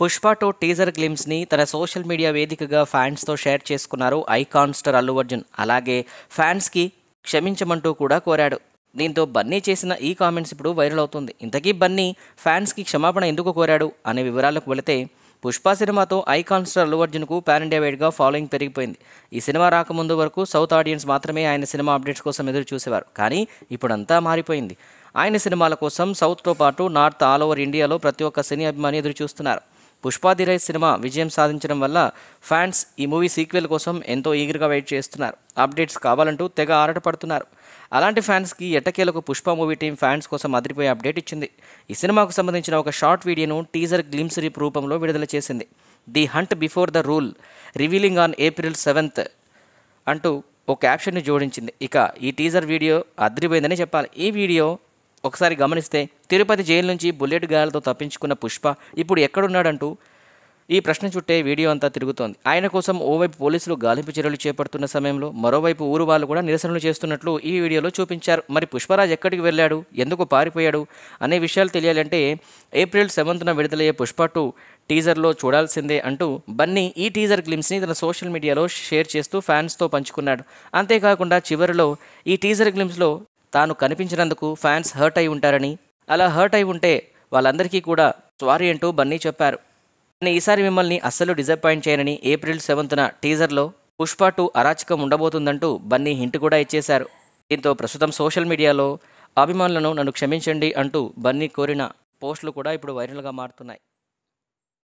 Pushpa two teaser గ్లిమ్స్ని తన social media వేదికగా ఫ్యాన్స్తో షేర్ చేసుకున్నారు ఐకాన్ స్టార్ అల్లు అర్జున్ అలాగే ఫ్యాన్స్కి క్షమించమంటూ కూడా కోరాడు దీంతో బన్నీ చేసిన ఈ కామెంట్స్ ఇప్పుడు వైరల్ అవుతుంది ఇంతకీ బన్నీ ఫ్యాన్స్కి క్షమాపణ ఎందుకు కోరాడు అనే వివరాలకు వెళితే పుష్ప సినిమాతో ఐకాన్ స్టార్ అల్లు అర్జున్కు ప్యాన్ ఇండియా వైడ్గా ఫాలోయింగ్ పెరిగిపోయింది ఈ సినిమా రాకముందు వరకు సౌత్ ఆడియన్స్ మాత్రమే ఆయన సినిమా అప్డేట్స్ కోసం ఎదురు చూసేవారు కానీ ఇప్పుడంతా మారిపోయింది ఆయన సినిమాల కోసం సౌత్తో పాటు నార్త్ ఆల్ ఓవర్ ఇండియాలో ప్రతి ఒక్క సినీ అభిమాని ఎదురు చూస్తున్నారు పుష్పాదిరై సినిమా విజయం సాధించడం వల్ల ఫ్యాన్స్ ఈ మూవీ సీక్వెల్ కోసం ఎంతో ఈగర్గా వెయిట్ చేస్తున్నారు అప్డేట్స్ కావాలంటూ తెగ ఆరట పడుతున్నారు అలాంటి ఫ్యాన్స్కి ఎట్టకేలకు పుష్ప మూవీ టీం ఫ్యాన్స్ కోసం అదిరిపోయే అప్డేట్ ఇచ్చింది ఈ సినిమాకు సంబంధించిన ఒక షార్ట్ వీడియోను టీజర్ గ్లిమ్స్ రీప్ రూపంలో విడుదల చేసింది the hunt before the rule revealing on April seventh అంటూ ఓ క్యాప్షన్ని జోడించింది ఇక ఈ టీజర్ వీడియో అదిరిపోయిందని చెప్పాలి ఈ వీడియో ఒకసారి గమనిస్తే తిరుపతి జైలు నుంచి బుల్లెట్ గాయాలతో తప్పించుకున్న పుష్ప ఇప్పుడు ఎక్కడున్నాడంటూ ఈ ప్రశ్న చుట్టే వీడియో అంతా తిరుగుతోంది ఆయన కోసం ఓవైపు పోలీసులు గాలింపు చర్యలు చేపడుతున్న సమయంలో మరోవైపు ఊరు వాళ్ళు కూడా నిరసనలు చేస్తున్నట్లు ఈ వీడియోలో చూపించారు మరి పుష్పరాజ్ ఎక్కడికి వెళ్ళాడు ఎందుకు పారిపోయాడు అనే విషయాలు తెలియాలంటే ఏప్రిల్ సెవెంత్న విడుదలయ్యే పుష్ప టూ టీజర్లో చూడాల్సిందే అంటూ బన్నీ ఈ టీజర్ గ్లిమ్స్ని తన సోషల్ మీడియాలో షేర్ చేస్తూ ఫ్యాన్స్తో పంచుకున్నాడు అంతేకాకుండా చివరిలో ఈ టీజర్ గ్లిమ్స్లో తాను కనిపించినందుకు ఫ్యాన్స్ హర్ట్ అయి ఉంటారని అలా హర్ట్ అయి ఉంటే వాళ్ళందరికీ కూడా సారీ అంటూ బన్నీ చెప్పారు కానీ ఈసారి మిమ్మల్ని అస్సలు డిసప్పాయింట్ చేయనని ఏప్రిల్ సెవెంత్న టీజర్లో పుష్ప టూ అరాచకం ఉండబోతుందంటూ బన్నీ హింట్ కూడా ఇచ్చేశారు దీంతో ప్రస్తుతం సోషల్ మీడియాలో అభిమానులను నన్ను క్షమించండి అంటూ బన్నీ కోరిన పోస్టులు కూడా ఇప్పుడు వైరల్గా మారుతున్నాయి